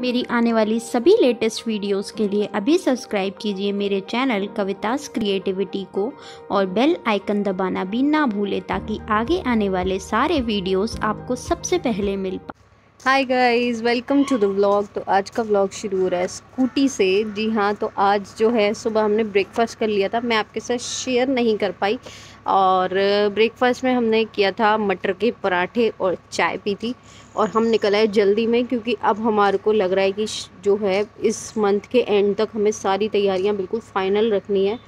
मेरी आने वाली सभी लेटेस्ट वीडियोस के लिए अभी सब्सक्राइब कीजिए मेरे चैनल कवितास क्रिएटिविटी को और बेल आइकन दबाना भी ना भूलें ताकि आगे आने वाले सारे वीडियोस आपको सबसे पहले मिल पाए hi guys welcome to the vlog तो आज का व्लॉग शुरू हो रहा है स्कूटी से जी हाँ तो आज जो है सुबह हमने ब्रेकफास्ट कर लिया था मैं आपके साथ शेयर नहीं कर पाई और ब्रेकफास्ट में हमने किया था मटर के पराठे और चाय पी थी और हम निकल आए जल्दी में क्योंकि अब हमारे को लग रहा है कि जो है इस मंथ के एंड तक हमें सारी तैयारियाँ बिल्कुल फ़ाइनल रखनी है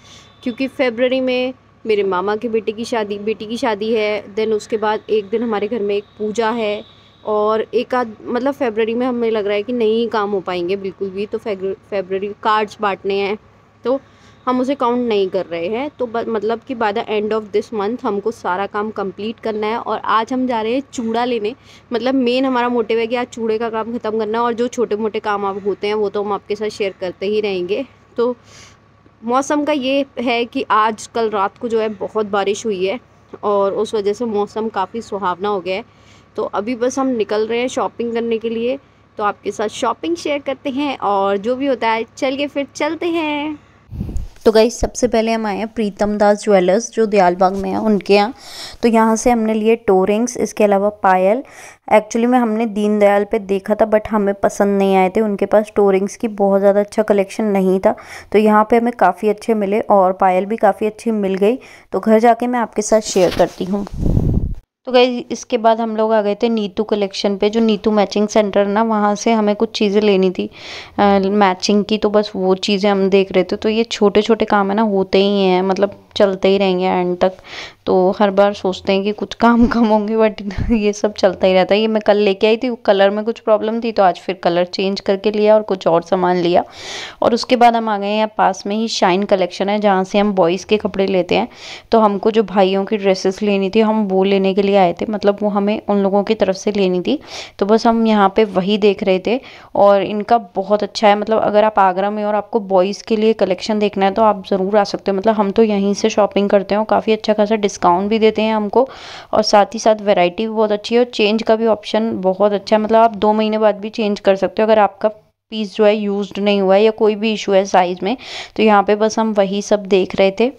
क्योंकि फेबररी में मेरे मामा के बेटे की शादी बेटी की शादी है देन उसके बाद एक दिन हमारे घर में एक पूजा है और एक आध मतलब फेबररी में हमें लग रहा है कि नहीं काम हो पाएंगे बिल्कुल भी तो फेबररी कार्ड्स बांटने हैं तो हम उसे काउंट नहीं कर रहे हैं तो मतलब कि by the end of this month हमको सारा काम कंप्लीट करना है और आज हम जा रहे हैं चूड़ा लेने मतलब मेन हमारा मोटिव है कि आज चूड़े का काम ख़त्म करना है और जो छोटे मोटे काम आप होते हैं वो तो हम आपके साथ शेयर करते ही रहेंगे तो मौसम का ये है कि आज कल रात को जो है बहुत बारिश हुई है और उस वजह से मौसम काफ़ी सुहावना हो गया है तो अभी बस हम निकल रहे हैं शॉपिंग करने के लिए तो आपके साथ शॉपिंग शेयर करते हैं और जो भी होता है चलिए फिर चलते हैं तो गई सबसे पहले हम आए हैं प्रीतम दास ज्वेलर्स जो दयालबाग में है उनके यहाँ तो यहाँ से हमने लिए टोरिंग्स इसके अलावा पायल एक्चुअली में हमने दीनदयाल पे देखा था बट हमें पसंद नहीं आए थे उनके पास टोरिंग्स की बहुत ज़्यादा अच्छा कलेक्शन नहीं था तो यहाँ पे हमें काफ़ी अच्छे मिले और पायल भी काफ़ी अच्छी मिल गई तो घर जाके मैं आपके साथ शेयर करती हूँ तो गई इसके बाद हम लोग आ गए थे नीतू कलेक्शन पे जो नीतू मैचिंग सेंटर ना वहाँ से हमें कुछ चीज़ें लेनी थी आ, मैचिंग की तो बस वो चीज़ें हम देख रहे थे तो ये छोटे छोटे काम है ना होते ही हैं मतलब चलते ही रहेंगे एंड तक तो हर बार सोचते हैं कि कुछ काम कम होंगे बट ये सब चलता ही रहता है ये मैं कल लेके आई थी कलर में कुछ प्रॉब्लम थी तो आज फिर कलर चेंज करके लिया और कुछ और सामान लिया और उसके बाद हम आ गए हैं पास में ही शाइन कलेक्शन है जहाँ से हम बॉयज़ के कपड़े लेते हैं तो हमको जो भाइयों की ड्रेसेस लेनी थी हम वो लेने के लिए आए थे मतलब वो हमें उन लोगों की तरफ से लेनी थी तो बस हम यहाँ पर वही देख रहे थे और इनका बहुत अच्छा है मतलब अगर आप आगरा में और आपको बॉयज़ के लिए कलेक्शन देखना है तो आप ज़रूर आ सकते हो मतलब हम तो यहीं से शॉपिंग करते हैं और काफ़ी अच्छा खासा डिस्काउंट भी देते हैं हमको और साथ ही साथ वैरायटी भी बहुत अच्छी है और चेंज का भी ऑप्शन बहुत अच्छा है मतलब आप दो महीने बाद भी चेंज कर सकते हो अगर आपका पीस जो है यूज्ड नहीं हुआ है या कोई भी इशू है साइज़ में तो यहाँ पे बस हम वही सब देख रहे थे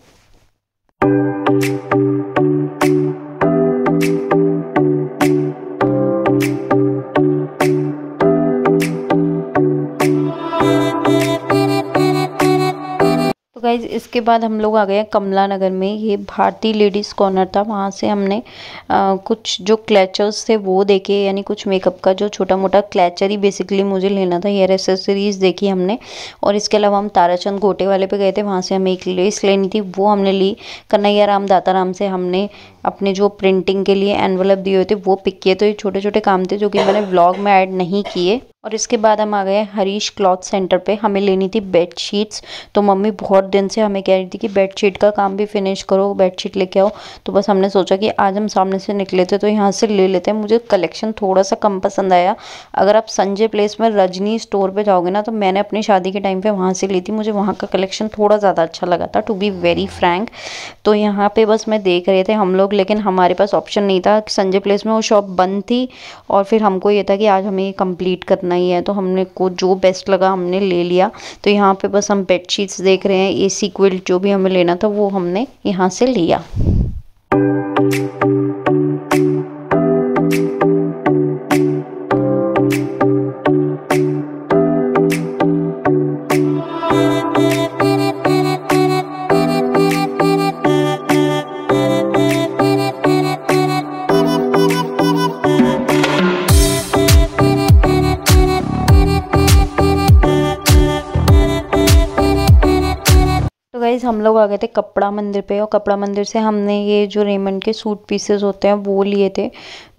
गाइज इसके बाद हम लोग आ गए कमला नगर में ये भारतीय लेडीज़ कॉर्नर था वहाँ से हमने आ, कुछ जो क्लैचर्स थे वो देखे यानी कुछ मेकअप का जो छोटा मोटा क्लैचर ही बेसिकली मुझे लेना था हेयर एसेसरीज देखी हमने और इसके अलावा हम ताराचंद गोटे वाले पे गए थे वहाँ से हमें एक लेस लेनी थी वो हमने ली कन्हैया राम दाताराम से हमने अपने जो प्रिंटिंग के लिए एनवलप दिए हुए थे वो पिक किए तो ये छोटे छोटे काम थे जो कि मैंने ब्लॉग में ऐड नहीं किए और इसके बाद हम आ गए हरीश क्लॉथ सेंटर पे हमें लेनी थी बेड शीट्स तो मम्मी बहुत दिन से हमें कह रही थी कि बेड शीट का काम भी फिनिश करो बेड शीट लेके आओ तो बस हमने सोचा कि आज हम सामने से निकले थे तो यहाँ से ले लेते हैं मुझे कलेक्शन थोड़ा सा कम पसंद आया अगर आप संजय प्लेस में रजनी स्टोर पर जाओगे ना तो मैंने अपनी शादी के टाइम पर वहाँ से ली थी मुझे वहाँ का कलेक्शन थोड़ा ज़्यादा अच्छा लगा था टू बी वेरी फ्रैंक तो यहाँ पर बस मैं देख रहे थे हम लोग लेकिन हमारे पास ऑप्शन नहीं था संजय प्लेस में वो शॉप बंद थी और फिर हमको ये था कि आज हमें ये कम्प्लीट करना करना ही है तो हमने को जो बेस्ट लगा हमने ले लिया तो यहाँ पे बस हम बेडशीट्स देख रहे हैं ए सी क्विल्ट जो भी हमें लेना था वो हमने यहाँ से लिया गाइज हम लोग आ गए थे कपड़ा मंदिर पे और कपड़ा मंदिर से हमने ये जो रेमंड के सूट पीसेस होते हैं वो लिए थे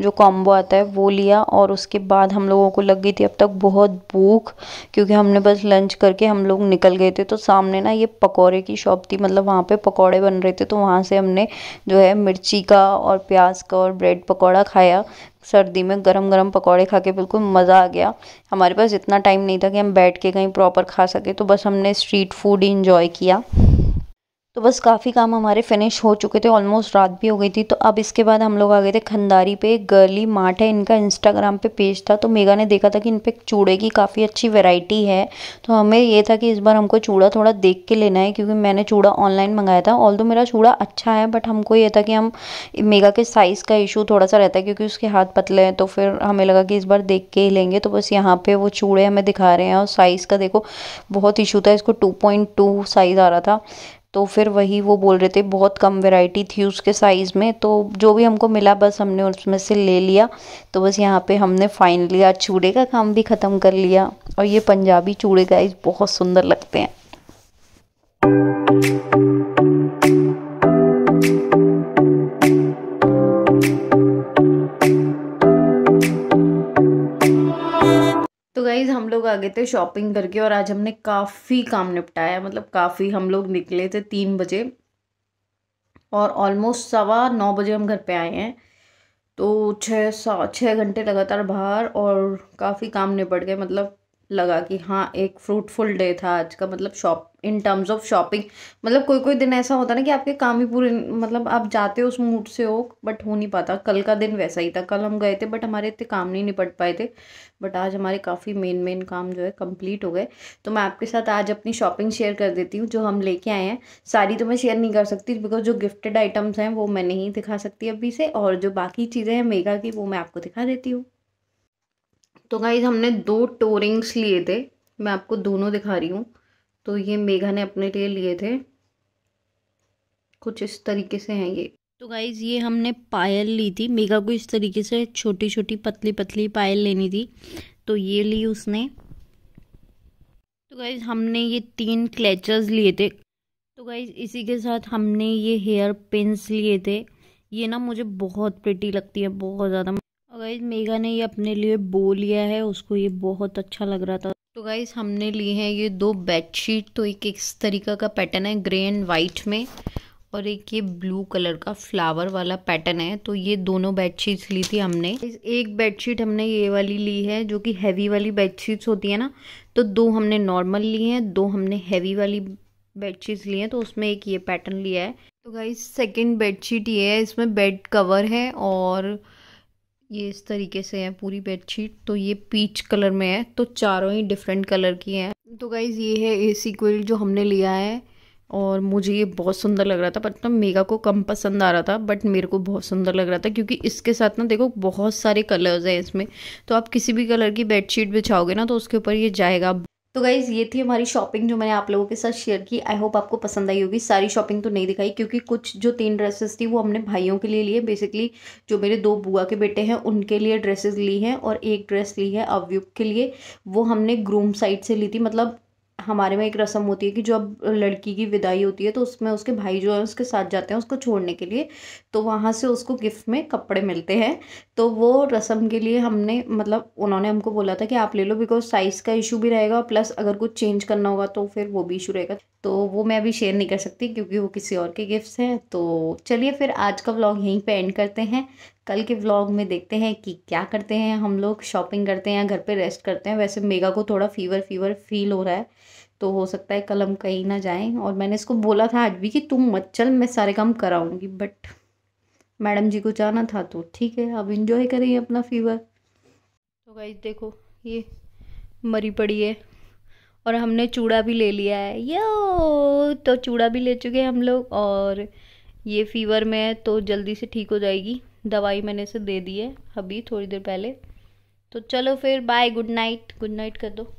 जो कॉम्बो आता है वो लिया और उसके बाद हम लोगों को लग गई थी अब तक बहुत भूख क्योंकि हमने बस लंच करके हम लोग निकल गए थे तो सामने ना ये पकौड़े की शॉप थी मतलब वहाँ पर पकौड़े बन रहे थे तो वहाँ से हमने जो है मिर्ची का और प्याज का और ब्रेड पकौड़ा खाया सर्दी में गरम गरम पकौड़े खा के बिल्कुल मज़ा आ गया हमारे पास इतना टाइम नहीं था कि हम बैठ के कहीं प्रॉपर खा सके तो बस हमने स्ट्रीट फूड ही इंजॉय किया तो बस काफ़ी काम हमारे फिनिश हो चुके थे ऑलमोस्ट रात भी हो गई थी तो अब इसके बाद हम लोग आ गए थे खंदारी पे गर्ली मार्ट है इनका इंस्टाग्राम पे पेज था तो मेगा ने देखा था कि इन पर चूड़े की काफ़ी अच्छी वैरायटी है तो हमें ये था कि इस बार हमको चूड़ा थोड़ा देख के लेना है क्योंकि मैंने चूड़ा ऑनलाइन मंगाया था ऑल मेरा चूड़ा अच्छा है बट हमको ये था कि हम मेगा के साइज़ का इशू थोड़ा सा रहता है क्योंकि उसके हाथ पतले हैं तो फिर हमें लगा कि इस बार देख के ही लेंगे तो बस यहाँ पर वो चूड़े हमें दिखा रहे हैं और साइज़ का देखो बहुत इशू था इसको टू साइज़ आ रहा था तो फिर वही वो बोल रहे थे बहुत कम वैरायटी थी उसके साइज़ में तो जो भी हमको मिला बस हमने उसमें से ले लिया तो बस यहाँ पे हमने फाइनली आज चूड़े का काम भी ख़त्म कर लिया और ये पंजाबी चूड़े गाइस बहुत सुंदर लगते हैं गाइज़ हम लोग आ गए थे शॉपिंग करके और आज हमने काफ़ी काम निपटाया मतलब काफ़ी हम लोग निकले थे तीन बजे और ऑलमोस्ट सवा नौ बजे हम घर पे आए हैं तो छः सा छः घंटे लगातार बाहर और काफ़ी काम निपट गए मतलब लगा कि हाँ एक फ्रूटफुल डे था आज का मतलब shop in terms of shopping मतलब कोई कोई दिन ऐसा होता ना कि आपके काम ही पूरे मतलब आप जाते हो उस मूड से हो बट हो नहीं पाता कल का दिन वैसा ही था कल हम गए थे बट हमारे इतने काम नहीं निपट पाए थे बट आज हमारे काफ़ी मेन मेन काम जो है कंप्लीट हो गए तो मैं आपके साथ आज अपनी शॉपिंग शेयर कर देती हूँ जो हम लेके आए हैं सारी तो मैं शेयर नहीं कर सकती बिकॉज जो गिफ्टेड आइटम्स हैं वो मैं नहीं दिखा सकती अभी से और जो बाकी चीज़ें हैं मेगा की वो मैं आपको दिखा देती हूँ तो गाइज हमने दो टोरिंग्स लिए थे मैं आपको दोनों दिखा रही हूँ तो ये मेघा ने अपने लिए लिए थे कुछ इस तरीके से हैं ये तो गाइज़ ये हमने पायल ली थी मेघा को इस तरीके से छोटी छोटी पतली पतली पायल लेनी थी तो ये ली उसने तो गाइज़ हमने ये तीन क्लेचर्स लिए थे तो गाइज़ इसी के साथ हमने ये हेयर पिंस लिए थे ये ना मुझे बहुत प्रिटी लगती है बहुत ज़्यादा गाइज मेगा ने ये अपने लिए बो लिया है उसको ये बहुत अच्छा लग रहा था तो गाइज हमने लिए हैं ये दो बेडशीट तो एक इस तरीका का पैटर्न है ग्रे एंड वाइट में और एक ये ब्लू कलर का फ्लावर वाला पैटर्न है तो ये दोनों बेडशीट्स ली थी हमने एक बेडशीट हमने ये वाली ली है जो कि हैवी वाली बेडशीट्स होती है ना तो दो हमने नॉर्मल ली हैं दो हमने हैवी वाली बेडशीट्स ली हैं तो उसमें एक ये पैटर्न लिया है तो गाइज सेकेंड बेडशीट ये है इसमें बेड कवर है और ये इस तरीके से है पूरी बेडशीट तो ये पीच कलर में है तो चारों ही डिफरेंट कलर की हैं तो गाइज़ ये है सी कोयल जो हमने लिया है और मुझे ये बहुत सुंदर लग रहा था बट मतलब ना मेगा को कम पसंद आ रहा था बट मेरे को बहुत सुंदर लग रहा था क्योंकि इसके साथ ना देखो बहुत सारे कलर्स हैं इसमें तो आप किसी भी कलर की बेडशीट बिछाओगे ना तो उसके ऊपर ये जाएगा तो गाइज़ ये थी हमारी शॉपिंग जो मैंने आप लोगों के साथ शेयर की आई होप आपको पसंद आई होगी सारी शॉपिंग तो नहीं दिखाई क्योंकि कुछ जो तीन ड्रेसेस थी वो हमने भाइयों के लिए लिए बेसिकली जो मेरे दो बुआ के बेटे हैं उनके लिए ड्रेसेस ली हैं और एक ड्रेस ली है अवयुक्त के लिए वो हमने ग्रूम साइड से ली थी मतलब हमारे में एक रस्म होती है कि जब लड़की की विदाई होती है तो उसमें उसके भाई जो है उसके साथ जाते हैं उसको छोड़ने के लिए तो वहाँ से उसको गिफ्ट में कपड़े मिलते हैं तो वो रस्म के लिए हमने मतलब उन्होंने हमको बोला था कि आप ले लो बिकॉज साइज़ का इशू भी रहेगा प्लस अगर कुछ चेंज करना होगा तो फिर वो भी इशू रहेगा तो वो मैं अभी शेयर नहीं कर सकती क्योंकि वो किसी और के गिफ्ट्स हैं तो चलिए फिर आज का व्लॉग यहीं पर एंड करते हैं कल के व्लॉग में देखते हैं कि क्या करते हैं हम लोग शॉपिंग करते हैं या घर पे रेस्ट करते हैं वैसे मेगा को थोड़ा फीवर फीवर फील हो रहा है तो हो सकता है कल हम कहीं ना जाएं और मैंने इसको बोला था आज भी कि तुम मत चल मैं सारे काम कराऊंगी बट मैडम जी को जाना था तो ठीक है अब इन्जॉय करें अपना फीवर तो भाई देखो ये मरी पड़ी है और हमने चूड़ा भी ले लिया है यो तो चूड़ा भी ले चुके हैं हम लोग और ये फीवर में है तो जल्दी से ठीक हो जाएगी दवाई मैंने इसे दे दी है अभी थोड़ी देर पहले तो चलो फिर bye good night good night कर दो